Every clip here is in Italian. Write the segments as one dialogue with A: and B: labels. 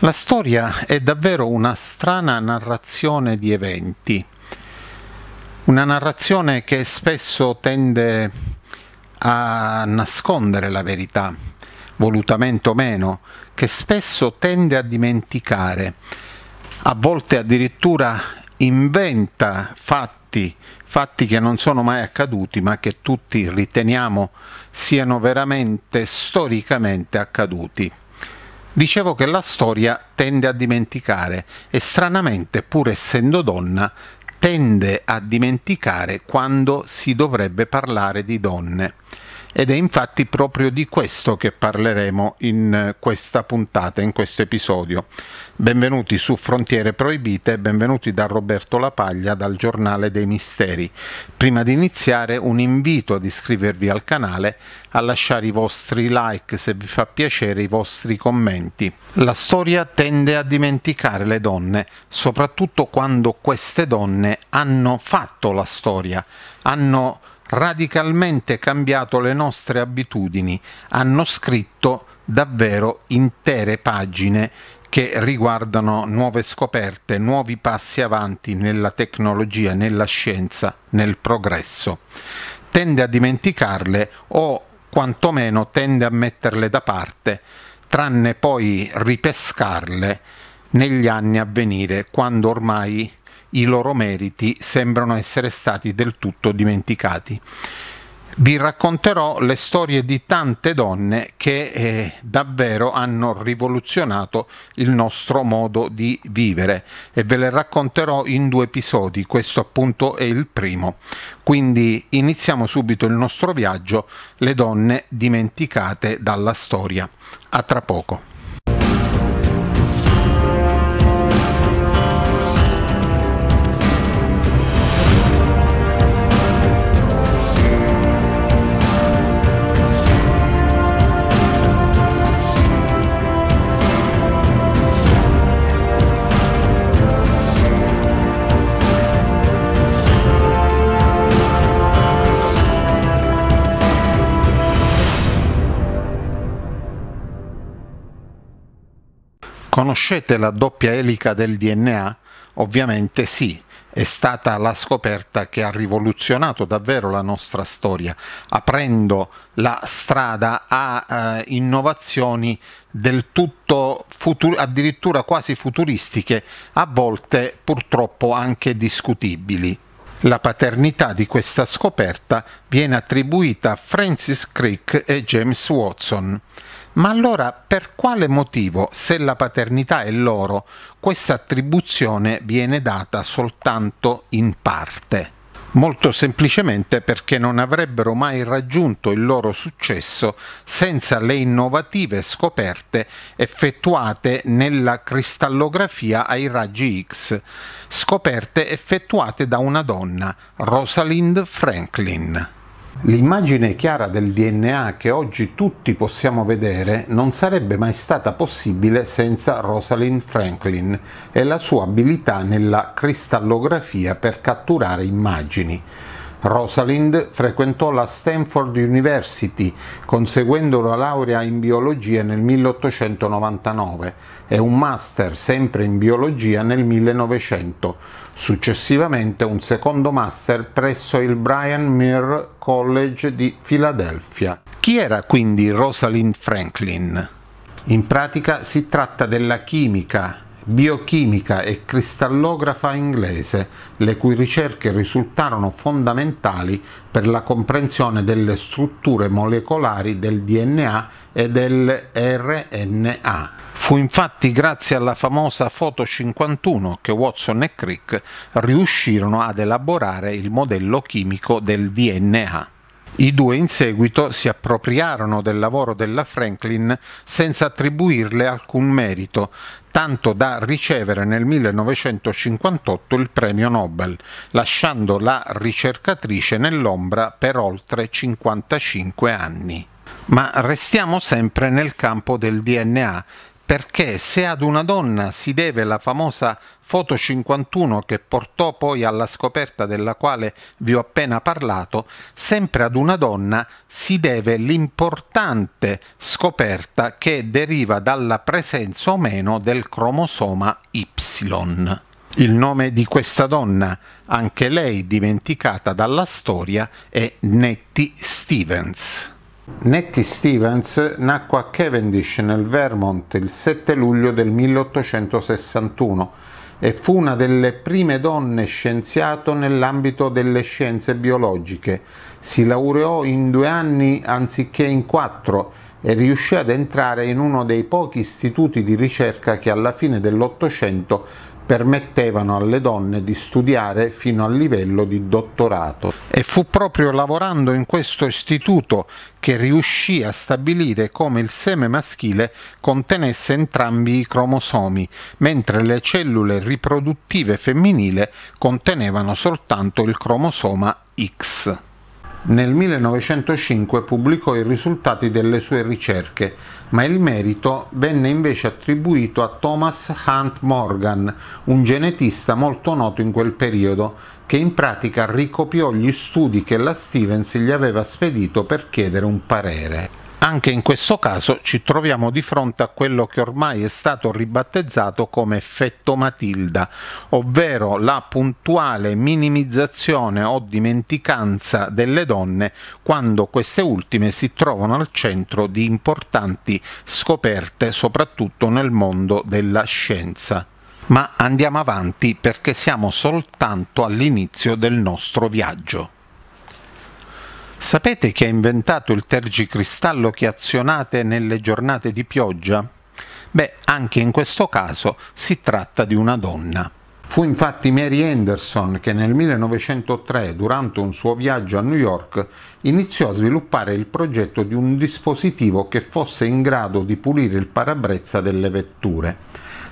A: La storia è davvero una strana narrazione di eventi, una narrazione che spesso tende a nascondere la verità, volutamente o meno, che spesso tende a dimenticare, a volte addirittura inventa fatti, fatti che non sono mai accaduti ma che tutti riteniamo siano veramente storicamente accaduti. Dicevo che la storia tende a dimenticare e stranamente, pur essendo donna, tende a dimenticare quando si dovrebbe parlare di donne ed è infatti proprio di questo che parleremo in eh, questa puntata, in questo episodio. Benvenuti su Frontiere Proibite, benvenuti da Roberto Lapaglia dal Giornale dei Misteri. Prima di iniziare un invito ad iscrivervi al canale, a lasciare i vostri like se vi fa piacere, i vostri commenti. La storia tende a dimenticare le donne, soprattutto quando queste donne hanno fatto la storia, hanno radicalmente cambiato le nostre abitudini, hanno scritto davvero intere pagine che riguardano nuove scoperte, nuovi passi avanti nella tecnologia, nella scienza, nel progresso. Tende a dimenticarle o quantomeno tende a metterle da parte, tranne poi ripescarle negli anni a venire, quando ormai i loro meriti sembrano essere stati del tutto dimenticati. Vi racconterò le storie di tante donne che eh, davvero hanno rivoluzionato il nostro modo di vivere e ve le racconterò in due episodi, questo appunto è il primo. Quindi iniziamo subito il nostro viaggio, le donne dimenticate dalla storia. A tra poco. Conoscete la doppia elica del DNA? Ovviamente sì, è stata la scoperta che ha rivoluzionato davvero la nostra storia, aprendo la strada a eh, innovazioni del tutto addirittura quasi futuristiche, a volte purtroppo anche discutibili. La paternità di questa scoperta viene attribuita a Francis Crick e James Watson. Ma allora per quale motivo, se la paternità è loro, questa attribuzione viene data soltanto in parte? Molto semplicemente perché non avrebbero mai raggiunto il loro successo senza le innovative scoperte effettuate nella cristallografia ai raggi X, scoperte effettuate da una donna, Rosalind Franklin. L'immagine chiara del DNA che oggi tutti possiamo vedere non sarebbe mai stata possibile senza Rosalind Franklin e la sua abilità nella cristallografia per catturare immagini. Rosalind frequentò la Stanford University, conseguendo una laurea in biologia nel 1899 e un master sempre in biologia nel 1900, successivamente un secondo master presso il Brian Muir College di Filadelfia. Chi era quindi Rosalind Franklin? In pratica si tratta della chimica biochimica e cristallografa inglese, le cui ricerche risultarono fondamentali per la comprensione delle strutture molecolari del DNA e del RNA. Fu infatti grazie alla famosa foto 51 che Watson e Crick riuscirono ad elaborare il modello chimico del DNA. I due in seguito si appropriarono del lavoro della Franklin senza attribuirle alcun merito, tanto da ricevere nel 1958 il premio Nobel, lasciando la ricercatrice nell'ombra per oltre 55 anni. Ma restiamo sempre nel campo del DNA, perché se ad una donna si deve la famosa foto 51 che portò poi alla scoperta della quale vi ho appena parlato, sempre ad una donna si deve l'importante scoperta che deriva dalla presenza o meno del cromosoma Y. Il nome di questa donna, anche lei dimenticata dalla storia, è Nettie Stevens. Nettie Stevens nacque a Cavendish nel Vermont il 7 luglio del 1861 e fu una delle prime donne scienziato nell'ambito delle scienze biologiche. Si laureò in due anni anziché in quattro e riuscì ad entrare in uno dei pochi istituti di ricerca che alla fine dell'Ottocento permettevano alle donne di studiare fino al livello di dottorato e fu proprio lavorando in questo istituto che riuscì a stabilire come il seme maschile contenesse entrambi i cromosomi, mentre le cellule riproduttive femminile contenevano soltanto il cromosoma X. Nel 1905 pubblicò i risultati delle sue ricerche, ma il merito venne invece attribuito a Thomas Hunt Morgan, un genetista molto noto in quel periodo, che in pratica ricopiò gli studi che la Stevens gli aveva spedito per chiedere un parere. Anche in questo caso ci troviamo di fronte a quello che ormai è stato ribattezzato come effetto Matilda, ovvero la puntuale minimizzazione o dimenticanza delle donne quando queste ultime si trovano al centro di importanti scoperte soprattutto nel mondo della scienza. Ma andiamo avanti perché siamo soltanto all'inizio del nostro viaggio. Sapete chi ha inventato il tergicristallo che azionate nelle giornate di pioggia? Beh, anche in questo caso si tratta di una donna. Fu infatti Mary Anderson che nel 1903, durante un suo viaggio a New York, iniziò a sviluppare il progetto di un dispositivo che fosse in grado di pulire il parabrezza delle vetture.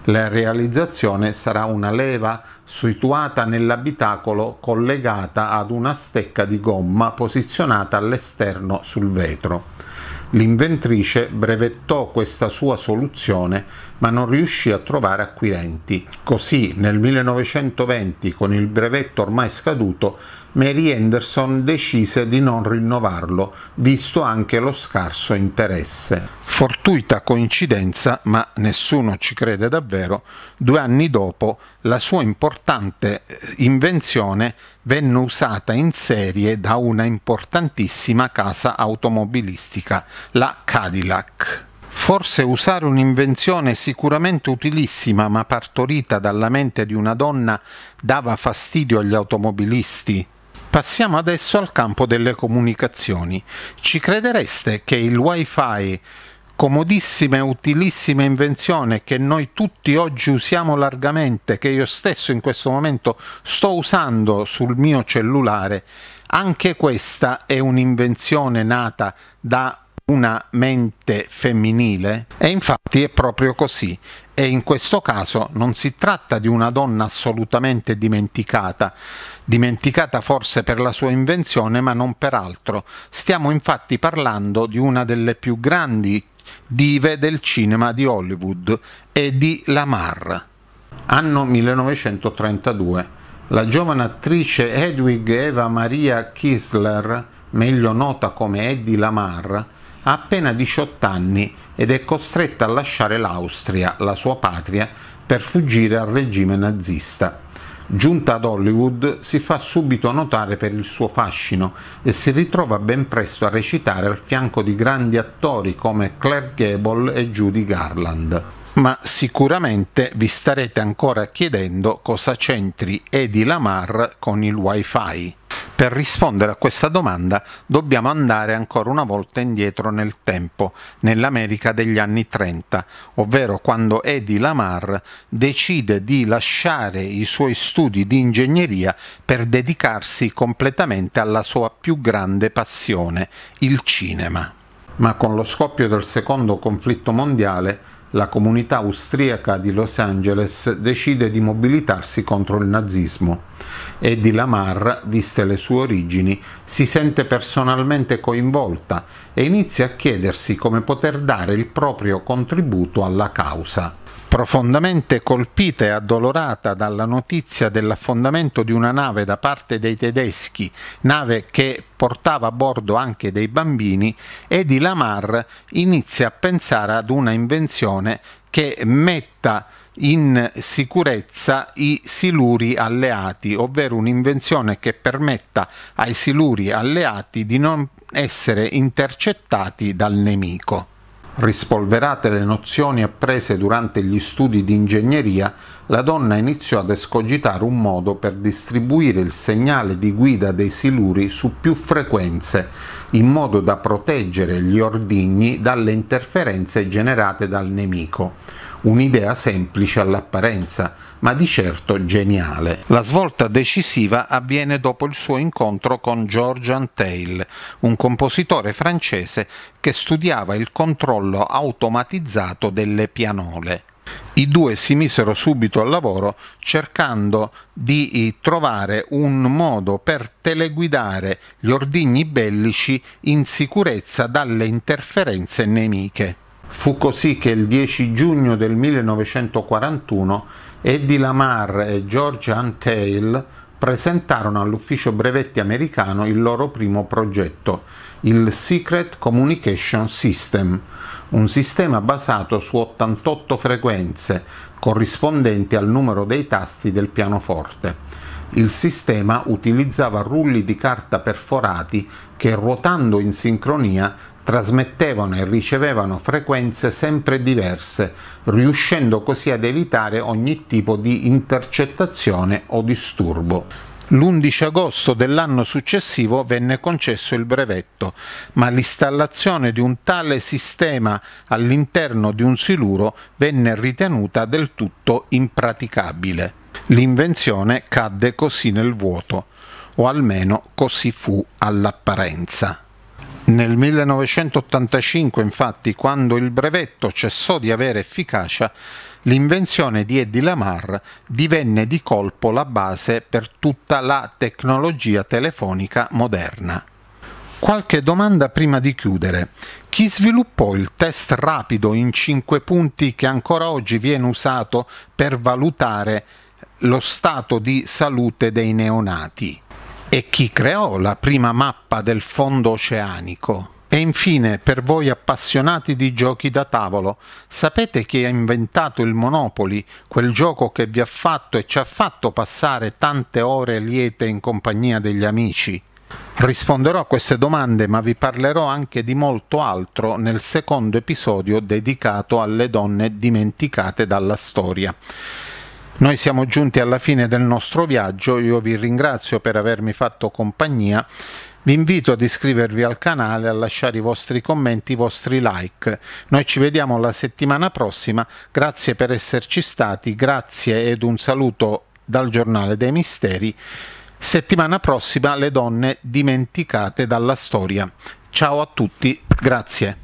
A: La realizzazione sarà una leva situata nell'abitacolo collegata ad una stecca di gomma posizionata all'esterno sul vetro. L'inventrice brevettò questa sua soluzione ma non riuscì a trovare acquirenti. Così nel 1920, con il brevetto ormai scaduto, Mary Anderson decise di non rinnovarlo, visto anche lo scarso interesse. Fortuita coincidenza, ma nessuno ci crede davvero, due anni dopo la sua importante eh, invenzione venne usata in serie da una importantissima casa automobilistica, la Cadillac. Forse usare un'invenzione sicuramente utilissima ma partorita dalla mente di una donna dava fastidio agli automobilisti. Passiamo adesso al campo delle comunicazioni. Ci credereste che il wifi comodissima e utilissima invenzione che noi tutti oggi usiamo largamente, che io stesso in questo momento sto usando sul mio cellulare, anche questa è un'invenzione nata da una mente femminile e infatti è proprio così e in questo caso non si tratta di una donna assolutamente dimenticata, dimenticata forse per la sua invenzione ma non per altro, stiamo infatti parlando di una delle più grandi dive del cinema di Hollywood e di Lamar. Anno 1932. La giovane attrice Hedwig Eva Maria Kissler, meglio nota come Eddie Lamar, ha appena 18 anni ed è costretta a lasciare l'Austria, la sua patria, per fuggire al regime nazista. Giunta ad Hollywood si fa subito notare per il suo fascino e si ritrova ben presto a recitare al fianco di grandi attori come Claire Gable e Judy Garland ma sicuramente vi starete ancora chiedendo cosa c'entri Edi Lamar con il wifi. Per rispondere a questa domanda dobbiamo andare ancora una volta indietro nel tempo, nell'America degli anni 30, ovvero quando Eddie Lamar decide di lasciare i suoi studi di ingegneria per dedicarsi completamente alla sua più grande passione, il cinema. Ma con lo scoppio del secondo conflitto mondiale la comunità austriaca di Los Angeles decide di mobilitarsi contro il nazismo e di Lamar, viste le sue origini, si sente personalmente coinvolta e inizia a chiedersi come poter dare il proprio contributo alla causa profondamente colpita e addolorata dalla notizia dell'affondamento di una nave da parte dei tedeschi, nave che portava a bordo anche dei bambini, Eddie Lamar inizia a pensare ad una invenzione che metta in sicurezza i siluri alleati, ovvero un'invenzione che permetta ai siluri alleati di non essere intercettati dal nemico. Rispolverate le nozioni apprese durante gli studi di ingegneria, la donna iniziò ad escogitare un modo per distribuire il segnale di guida dei siluri su più frequenze, in modo da proteggere gli ordigni dalle interferenze generate dal nemico un'idea semplice all'apparenza, ma di certo geniale. La svolta decisiva avviene dopo il suo incontro con Georgian Tail, un compositore francese che studiava il controllo automatizzato delle pianole. I due si misero subito al lavoro cercando di eh, trovare un modo per teleguidare gli ordigni bellici in sicurezza dalle interferenze nemiche. Fu così che il 10 giugno del 1941 Eddie Lamar e George Antale presentarono all'ufficio brevetti americano il loro primo progetto, il Secret Communication System, un sistema basato su 88 frequenze corrispondenti al numero dei tasti del pianoforte. Il sistema utilizzava rulli di carta perforati che ruotando in sincronia trasmettevano e ricevevano frequenze sempre diverse, riuscendo così ad evitare ogni tipo di intercettazione o disturbo. L'11 agosto dell'anno successivo venne concesso il brevetto, ma l'installazione di un tale sistema all'interno di un siluro venne ritenuta del tutto impraticabile. L'invenzione cadde così nel vuoto, o almeno così fu all'apparenza. Nel 1985, infatti, quando il brevetto cessò di avere efficacia, l'invenzione di Eddie Lamar divenne di colpo la base per tutta la tecnologia telefonica moderna. Qualche domanda prima di chiudere. Chi sviluppò il test rapido in 5 punti che ancora oggi viene usato per valutare lo stato di salute dei neonati? e chi creò la prima mappa del fondo oceanico. E infine, per voi appassionati di giochi da tavolo, sapete chi ha inventato il Monopoli, quel gioco che vi ha fatto e ci ha fatto passare tante ore liete in compagnia degli amici? Risponderò a queste domande, ma vi parlerò anche di molto altro nel secondo episodio dedicato alle donne dimenticate dalla storia. Noi siamo giunti alla fine del nostro viaggio, io vi ringrazio per avermi fatto compagnia, vi invito ad iscrivervi al canale, a lasciare i vostri commenti, i vostri like. Noi ci vediamo la settimana prossima, grazie per esserci stati, grazie ed un saluto dal Giornale dei Misteri. Settimana prossima le donne dimenticate dalla storia. Ciao a tutti, grazie.